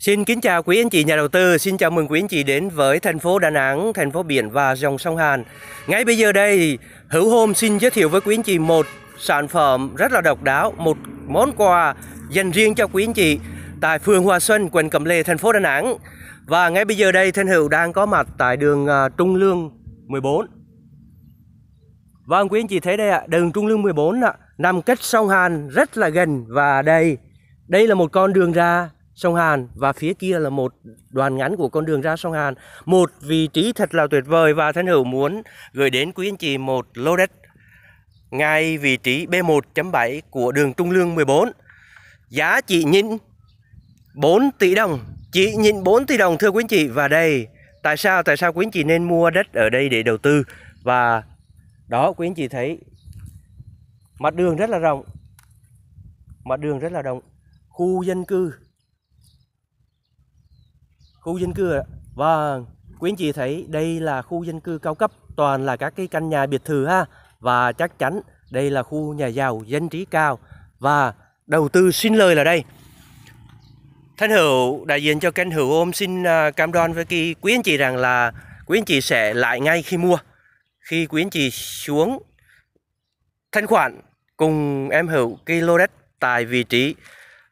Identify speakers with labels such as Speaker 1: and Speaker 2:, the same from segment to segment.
Speaker 1: Xin kính chào quý anh chị nhà đầu tư, xin chào mừng quý anh chị đến với thành phố Đà Nẵng, thành phố biển và dòng sông Hàn. Ngay bây giờ đây, Hữu Hôm xin giới thiệu với quý anh chị một sản phẩm rất là độc đáo, một món quà dành riêng cho quý anh chị tại phường Hòa Xuân, quận Cẩm Lệ, thành phố Đà Nẵng. Và ngay bây giờ đây, Thanh Hữu đang có mặt tại đường à, Trung Lương 14. Vâng, quý anh chị thấy đây ạ, đường Trung Lương 14 ạ, nằm cách sông Hàn rất là gần và đây, đây là một con đường ra sông Hàn và phía kia là một đoàn ngắn của con đường ra sông Hàn. Một vị trí thật là tuyệt vời và Thanh Hữu muốn gửi đến quý anh chị một lô đất ngay vị trí B1.7 của đường Trung Lương 14. Giá trị nhịn 4 tỷ đồng. Chị nhịn 4 tỷ đồng thưa quý anh chị và đây tại sao tại sao quý anh chị nên mua đất ở đây để đầu tư và đó quý anh chị thấy mặt đường rất là rộng. Mặt đường rất là rộng. Khu dân cư khu dân cư ạ vâng quý anh chị thấy đây là khu dân cư cao cấp toàn là các cái căn nhà biệt thự ha và chắc chắn đây là khu nhà giàu dân trí cao và đầu tư xin lời là đây Thanh Hữu đại diện cho kênh Hữu Ôm xin à, cam đoan với kỳ quý anh chị rằng là quý anh chị sẽ lại ngay khi mua khi quý anh chị xuống thanh khoản cùng em Hữu cái lô đất tại vị trí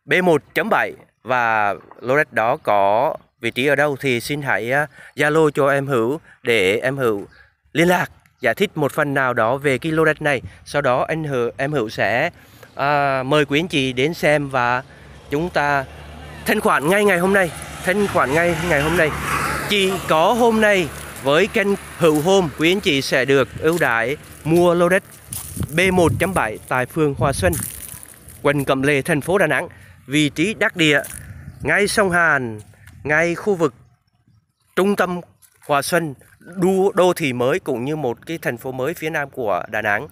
Speaker 1: B1.7 và lô đất đó có vị trí ở đâu thì xin hãy à, Zalo cho em Hữu để em Hữu liên lạc giải thích một phần nào đó về cái lô đất này. Sau đó anh Hữu em Hữu sẽ à, mời quý anh chị đến xem và chúng ta thanh khoản ngay ngày hôm nay, thanh khoản ngay ngày hôm nay. Chỉ có hôm nay với kênh Hữu Hôm quý anh chị sẽ được ưu đãi mua lô đất B1.7 tại phường Hòa Xuân, quận Cẩm Lệ, thành phố Đà Nẵng, vị trí đắc địa ngay sông Hàn, ngay khu vực trung tâm Hòa Xuân, đô, đô thị mới cũng như một cái thành phố mới phía nam của Đà Nẵng.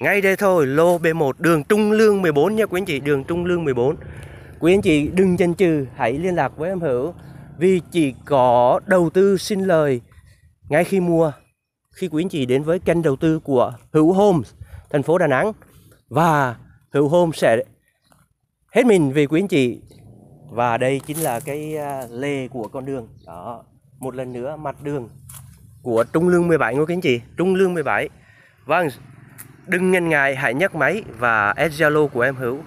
Speaker 1: Ngay đây thôi, lô B1, đường Trung Lương 14 nha quý anh chị, đường Trung Lương 14. Quý anh chị đừng chần chừ, hãy liên lạc với em Hữu vì chỉ có đầu tư xin lời ngay khi mua khi quý anh chị đến với kênh đầu tư của Hữu Homes thành phố Đà Nẵng và Hữu Homes sẽ hết mình vì quý anh chị và đây chính là cái à, lề của con đường đó một lần nữa mặt đường của trung lương 17 ngôi các anh chị trung lương 17 vâng đừng ngần ngại hãy nhắc máy và zalo của em hữu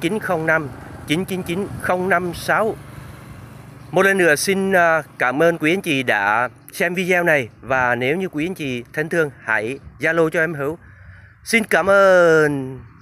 Speaker 1: 0905 999 056 một lần nữa xin à, cảm ơn quý anh chị đã xem video này và nếu như quý anh chị thân thương hãy Zalo cho em Hữu. Xin cảm ơn.